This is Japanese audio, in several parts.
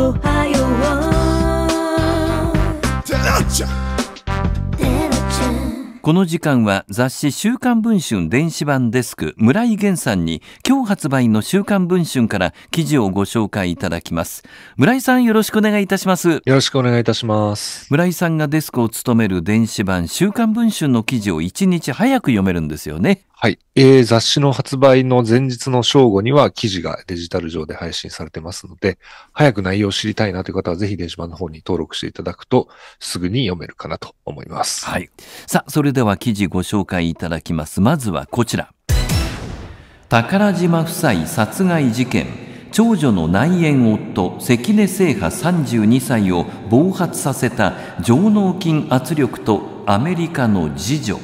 おはようテラちゃんこの時間は雑誌「週刊文春」電子版デスク村井源さんに今日発売の「週刊文春」から記事をご紹介いただきます村井さんよろしくお願いいたしますよろしくお願いいたします村井さんがデスクを務める電子版「週刊文春」の記事を1日早く読めるんですよねはい、えー。雑誌の発売の前日の正午には記事がデジタル上で配信されてますので、早く内容を知りたいなという方はぜひ電子版の方に登録していただくとすぐに読めるかなと思います。はい。さあ、それでは記事ご紹介いただきます。まずはこちら。宝島夫妻殺害事件。長女の内縁夫、関根聖波32歳を暴発させた上納金圧力とアメリカの次女。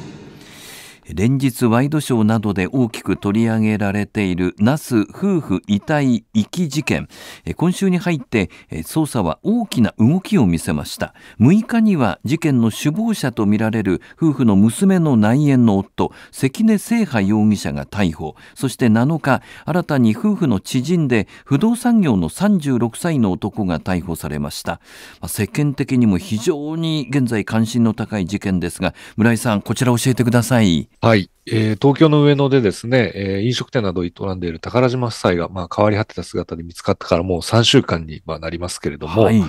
連日ワイドショーなどで大きく取り上げられている那須夫婦遺体遺棄事件今週に入って捜査は大きな動きを見せました6日には事件の首謀者とみられる夫婦の娘の内縁の夫関根聖波容疑者が逮捕そして7日新たに夫婦の知人で不動産業の36歳の男が逮捕されました世間的にも非常に現在関心の高い事件ですが村井さんこちら教えてください。はい、えー、東京の上野でですね、えー、飲食店などを営んでいる宝島夫妻が、まあ、変わり果てた姿で見つかったからもう3週間に、まあ、なりますけれども、はい、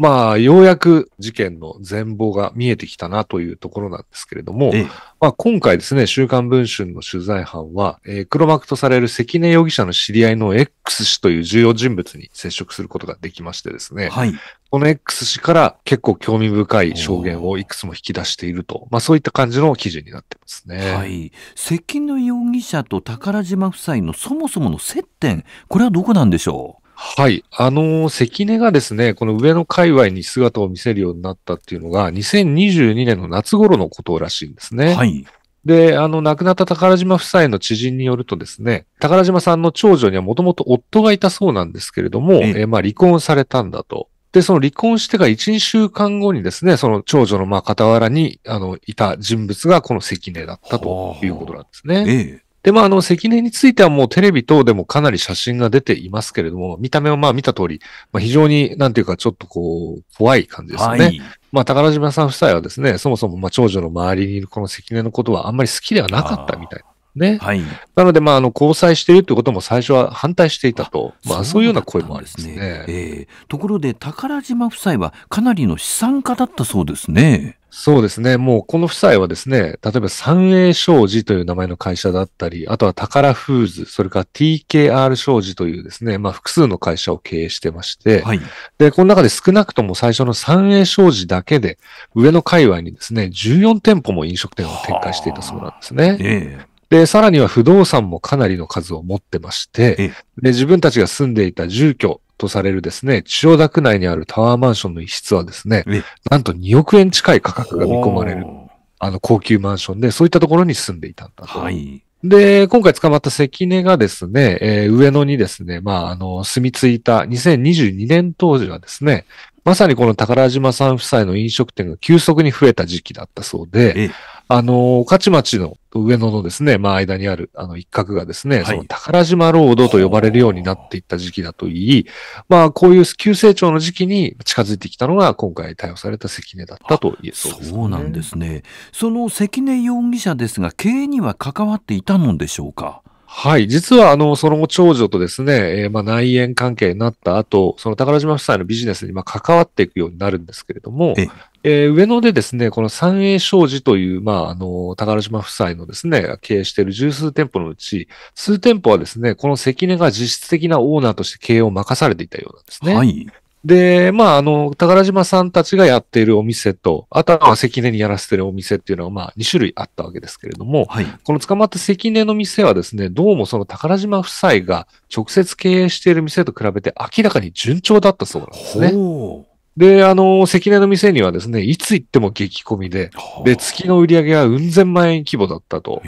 まあ、ようやく事件の全貌が見えてきたなというところなんですけれども、まあ、今回ですね、週刊文春の取材班は、えー、黒幕とされる関根容疑者の知り合いの X 氏という重要人物に接触することができましてですね、はい、この X 氏から結構興味深い証言をいくつも引き出していると、まあ、そういった感じの記事になってますね。はい、関根容疑者と宝島夫妻のそもそもの接点、これはどこなんでしょうはい。あの、関根がですね、この上の界隈に姿を見せるようになったっていうのが、2022年の夏頃のことらしいんですね。はい。で、あの、亡くなった宝島夫妻の知人によるとですね、宝島さんの長女にはもともと夫がいたそうなんですけれども、ええまあ離婚されたんだと。で、その離婚してから1、2週間後にですね、その長女のまあ傍らに、あの、いた人物がこの関根だったということなんですね。ええで、まあ、あの、関根についてはもうテレビ等でもかなり写真が出ていますけれども、見た目はまあ見た通り、まあ非常に、なんていうかちょっとこう、怖い感じですね。はい、まあ、宝島さん夫妻はですね、そもそもまあ長女の周りにいるこの関根のことはあんまり好きではなかったみたいね。はい。なので、まあ、あの、交際しているということも最初は反対していたと。あまあ、そういうような声もありますね。すねええー、ところで、宝島夫妻はかなりの資産家だったそうですね。そうですね。もうこの夫妻はですね、例えば三栄商事という名前の会社だったり、あとは宝フーズ、それから TKR 商事というですね、まあ複数の会社を経営してまして、はい、で、この中で少なくとも最初の三栄商事だけで、上の界隈にですね、14店舗も飲食店を展開していたそうなんですね。で、さらには不動産もかなりの数を持ってまして、で自分たちが住んでいた住居、とされるですね、千代田区内にあるタワーマンションの一室はですね、なんと2億円近い価格が見込まれる、あの、高級マンションで、そういったところに住んでいたんだと。はい。で、今回捕まった関根がですね、えー、上野にですね、まあ、あの、住み着いた2022年当時はですね、まさにこの宝島さん夫妻の飲食店が急速に増えた時期だったそうで、あの、勝徒町の上野のですね、まあ間にあるあの一角がですね、はい、その宝島ロードと呼ばれるようになっていった時期だといい、まあこういう急成長の時期に近づいてきたのが今回逮捕された関根だったと言えそうです、ね、そうなんですね。その関根容疑者ですが、経営には関わっていたのでしょうかはい。実は、あの、その後、長女とですね、えー、まあ、内縁関係になった後、その宝島夫妻のビジネスに、まあ、関わっていくようになるんですけれども、えー、上野でですね、この三栄商事という、まあ、あの、宝島夫妻のですね、経営している十数店舗のうち、数店舗はですね、この関根が実質的なオーナーとして経営を任されていたようなんですね。はい。で、まあ、あの、宝島さんたちがやっているお店と、あとは関根にやらせてるお店っていうのは、まあ、2種類あったわけですけれども、はい、この捕まった関根の店はですね、どうもその宝島夫妻が直接経営している店と比べて明らかに順調だったそうなんですね。で、あの、関根の店にはですね、いつ行っても激混みで、で、月の売り上げはうん千万円規模だったと。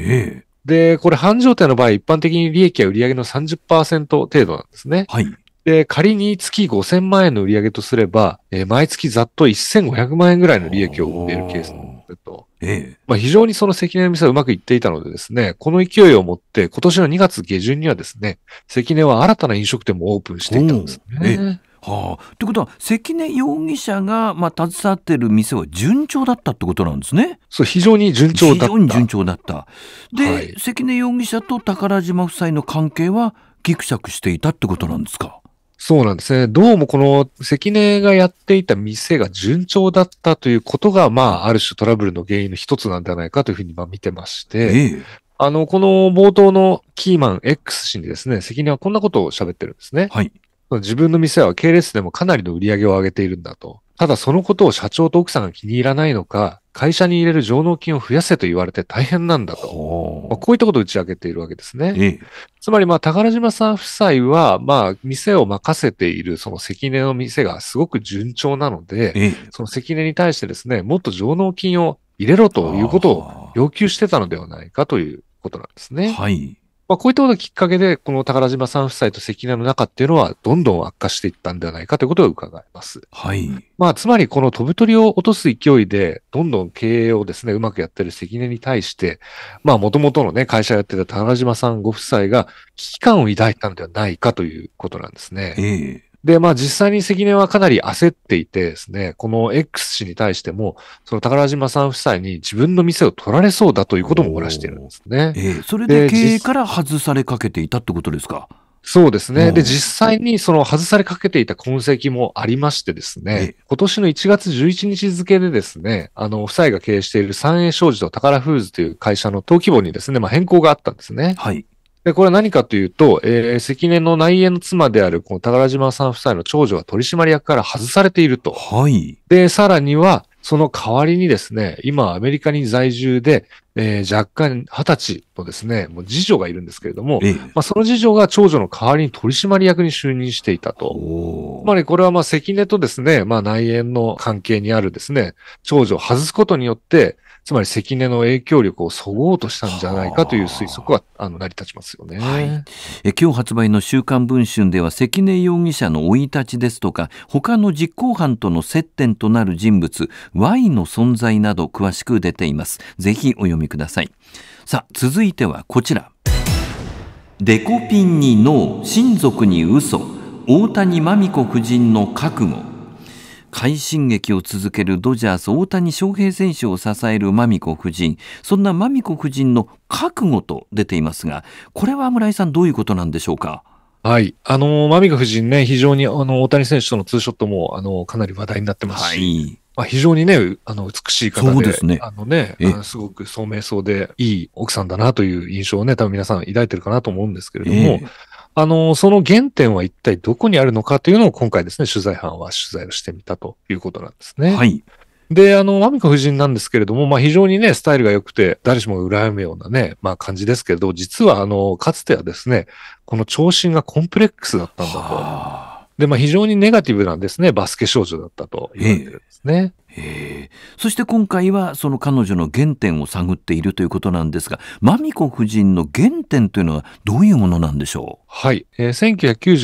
で、これ、繁盛店の場合、一般的に利益は売上の30%程度なんですね。はい。で、仮に月5000万円の売り上げとすれば、えー、毎月ざっと1500万円ぐらいの利益を得るケースなんだと。ええまあ、非常にその関根の店はうまくいっていたのでですね、この勢いを持って今年の2月下旬にはですね、関根は新たな飲食店もオープンしていたんですね。はあ、ということは関根容疑者が、まあ、携わっている店は順調だったってことなんですね。そう非常に順調だった。非常に順調だった。で、はい、関根容疑者と宝島夫妻の関係はギクシャクしていたってことなんですか。そうなんですね。どうもこの関根がやっていた店が順調だったということが、まあ、ある種トラブルの原因の一つなんじゃないかというふうに、まあ、見てまして、ええ、あの、この冒頭のキーマン X 氏にですね、関根はこんなことを喋ってるんですね。はい。自分の店は系列でもかなりの売り上げを上げているんだと。ただそのことを社長と奥さんが気に入らないのか、会社に入れる上納金を増やせと言われて大変なんだと。まあ、こういったことを打ち明けているわけですね。ええ、つまり、まあ、宝島さん夫妻は、まあ、店を任せている、その関根の店がすごく順調なので、え、その関根に対してですね、もっと上納金を入れろということを要求してたのではないかということなんですね。はい。まあ、こういったことがきっかけで、この宝島さん夫妻と関根の仲っていうのは、どんどん悪化していったんではないかということが伺えます。はい。まあ、つまり、この飛ぶ鳥を落とす勢いで、どんどん経営をですね、うまくやってる関根に対して、まあ、もともとのね、会社やってた宝島さんご夫妻が危機感を抱いたのではないかということなんですね。ええーで、まあ実際に関根はかなり焦っていてですね、この X 氏に対しても、その宝島さん夫妻に自分の店を取られそうだということも漏らしているんですね。ええ、それで経営から外されかけていたってことですかそうですね。で、実際にその外されかけていた痕跡もありましてですね、今年の1月11日付でですね、あの、夫妻が経営している三栄商事と宝フーズという会社の登記簿にですね、まあ変更があったんですね。はい。で、これは何かというと、えー、関根の内縁の妻である、この宝島さん夫妻の長女が取締役から外されていると。はい。で、さらには、その代わりにですね、今アメリカに在住で、えー、若干二十歳のですね、もう次女がいるんですけれども、ええ、まあ、その次女が長女の代わりに取締役に就任していたと。つまりこれはまあ関根とですね、まあ内縁の関係にあるですね、長女を外すことによって、つまり関根の影響力をそごうとしたんじゃないかという推測はあの成り立ちますよね、はい、え今日発売の「週刊文春」では関根容疑者の生い立ちですとか他の実行犯との接点となる人物 Y の存在など詳しく出ていますぜひお読みくださいさあ続いてはこちらデコピンにノー親族に嘘大谷真美子夫人の覚悟快進撃を続けるドジャース大谷翔平選手を支えるマミコ夫人そんなマミコ夫人の覚悟と出ていますがこれは村井さんどういうことなんでしょうかはい。あのマミ夫人ね、非常に、あの、大谷選手とのツーショットも、あの、かなり話題になってますし、はいまあ、非常にね、あの、美しい方で、そうですね。あのね、のすごく聡明そうで、いい奥さんだなという印象をね、多分皆さん抱いてるかなと思うんですけれども、あの、その原点は一体どこにあるのかというのを今回ですね、取材班は取材をしてみたということなんですね。はい。で、あの、マミコ夫人なんですけれども、まあ非常にね、スタイルが良くて、誰しもが羨むようなね、まあ感じですけれど、実はあの、かつてはですね、この長身がコンプレックスだったんだと。で、まあ非常にネガティブなんですね、バスケ少女だったと言われてるんですね。そして今回はその彼女の原点を探っているということなんですが、マミコ夫人の原点というのはどういうものなんでしょうはい、えー、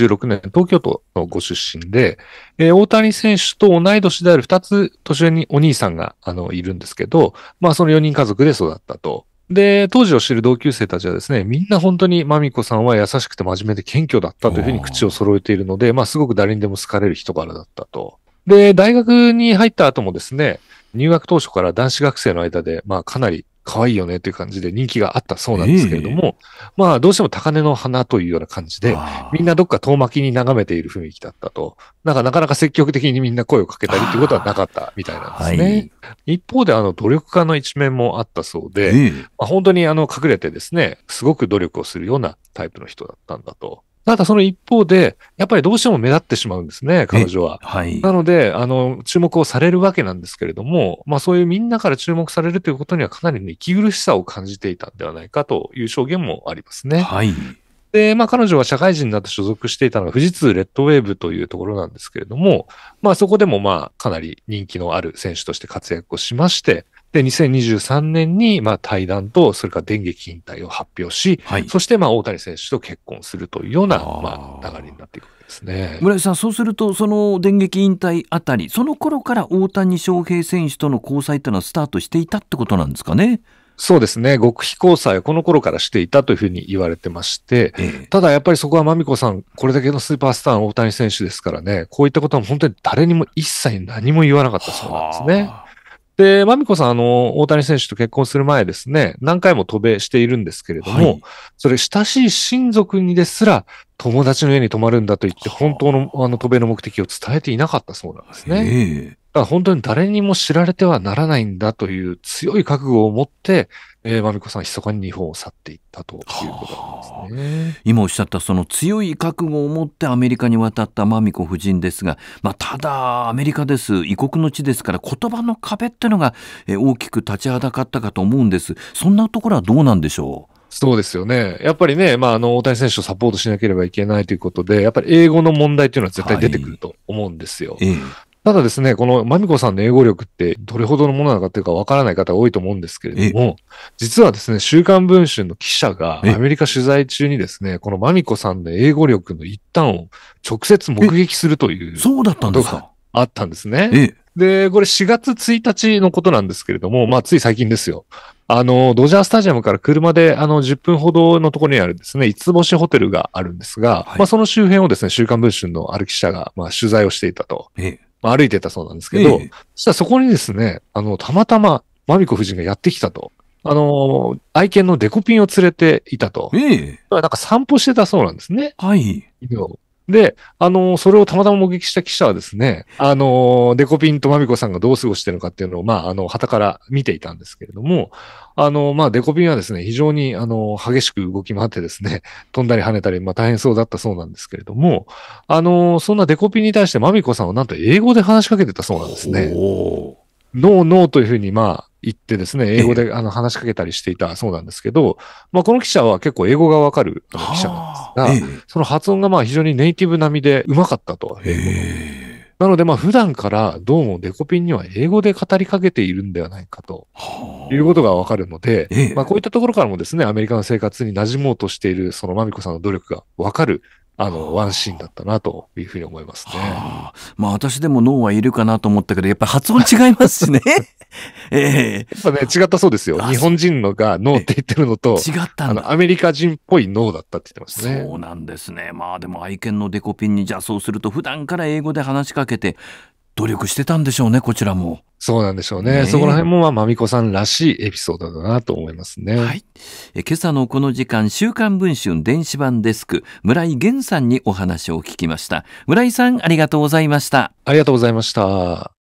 1996年東京都のご出身で、えー、大谷選手と同い年である2つ年上にお兄さんがあのいるんですけど、まあその4人家族で育ったと。で、当時を知る同級生たちはですね、みんな本当にマミコさんは優しくて真面目で謙虚だったというふうに口を揃えているので、まあすごく誰にでも好かれる人柄だったと。で、大学に入った後もですね、入学当初から男子学生の間で、まあかなり可愛いよねという感じで人気があったそうなんですけれども、えー、まあどうしても高根の花というような感じで、みんなどっか遠巻きに眺めている雰囲気だったと、なんかなかなか積極的にみんな声をかけたりということはなかったみたいなんですね。はい、一方であの努力家の一面もあったそうで、えー、まあ、本当にあの隠れてですね、すごく努力をするようなタイプの人だったんだと。ただその一方で、やっぱりどうしても目立ってしまうんですね、彼女は。はい。なので、あの、注目をされるわけなんですけれども、まあそういうみんなから注目されるということにはかなりの息苦しさを感じていたんではないかという証言もありますね。はい。で、まあ彼女は社会人になって所属していたのが富士通レッドウェーブというところなんですけれども、まあそこでもまあかなり人気のある選手として活躍をしまして、で、2023年に、まあ、対談と、それから電撃引退を発表し、はい、そして、まあ、大谷選手と結婚するというような、まあ、流れになっていくんですね。村井さん、そうすると、その電撃引退あたり、その頃から大谷翔平選手との交際というのはスタートしていたってことなんですかね。そうですね。極秘交際をこの頃からしていたというふうに言われてまして、ええ、ただやっぱりそこはまみこさん、これだけのスーパースターの大谷選手ですからね、こういったことは本当に誰にも一切何も言わなかったそうなんですね。はあで、まみこさん、あの、大谷選手と結婚する前ですね、何回も渡米しているんですけれども、はい、それ、親しい親族にですら、友達の家に泊まるんだと言って、本当の、あの、渡米の目的を伝えていなかったそうなんですね。だから本当に誰にも知られてはならないんだという強い覚悟を持って、えー、マミコさん、密かに日本を去っていったということなんですね。今おっしゃったその強い覚悟を持ってアメリカに渡ったマ美子夫人ですが、まあ、ただアメリカです異国の地ですから言葉の壁っていうのが大きく立ちはだかったかと思うんですそんなところはどうなんでしょうそうですよね。やっぱりね、まあ、あの、大谷選手をサポートしなければいけないということで、やっぱり英語の問題というのは絶対出てくると思うんですよ。はいただですね、このまみこさんの英語力ってどれほどのものなのかていうかわからない方が多いと思うんですけれども、実はですね、週刊文春の記者がアメリカ取材中にですね、このまみこさんの英語力の一端を直接目撃するという。そうだったんですかあったんですね。で、これ4月1日のことなんですけれども、まあつい最近ですよ。あの、ドジャースタジアムから車であの10分ほどのところにあるですね、五つ星ホテルがあるんですが、はい、まあその周辺をですね、週刊文春のある記者がまあ取材をしていたと。ええまあ、歩いてたそうなんですけど、そしたらそこにですね、あの、たまたま、マミコ夫人がやってきたと。あの、愛犬のデコピンを連れていたと。ええ。なんか散歩してたそうなんですね。はい。犬を。で、あのー、それをたまたま目撃した記者はですね、あのー、デコピンとマミコさんがどう過ごしてるのかっていうのを、まあ、あの、旗から見ていたんですけれども、あのー、まあ、デコピンはですね、非常に、あの、激しく動き回ってですね、飛んだり跳ねたり、まあ、大変そうだったそうなんですけれども、あの、そんなデコピンに対してマミコさんはなんと英語で話しかけてたそうなんですね。ノーノーというふうに、ま行ってですね、英語であの話しかけたりしていたそうなんですけど、まあ、この記者は結構英語がわかる記者なんですが、ええ、その発音がまあ非常にネイティブ並みでうまかったと。え、なので、まあ普段からどうもデコピンには英語で語りかけているんではないかということがわかるので、まあこういったところからもですね、アメリカの生活に馴染もうとしているそのマミコさんの努力がわかるあの、ワンシーンだったなというふうに思いますね。はあ、まあ私でも脳はいるかなと思ったけど、やっぱり発音違いますしね。ええー、やっぱね、違ったそうですよ。日本人のが脳って言ってるのと、違ったあの、アメリカ人っぽい脳だったって言ってますね。そうなんですね。まあでも愛犬のデコピンに、じゃあそうすると普段から英語で話しかけて、努力してたんでしょうね、こちらも。そうなんでしょうね。ねそこら辺も、まあ、まみこさんらしいエピソードだなと思いますね。はい。え今朝のこの時間、週刊文春電子版デスク、村井源さんにお話を聞きました。村井さん、ありがとうございました。ありがとうございました。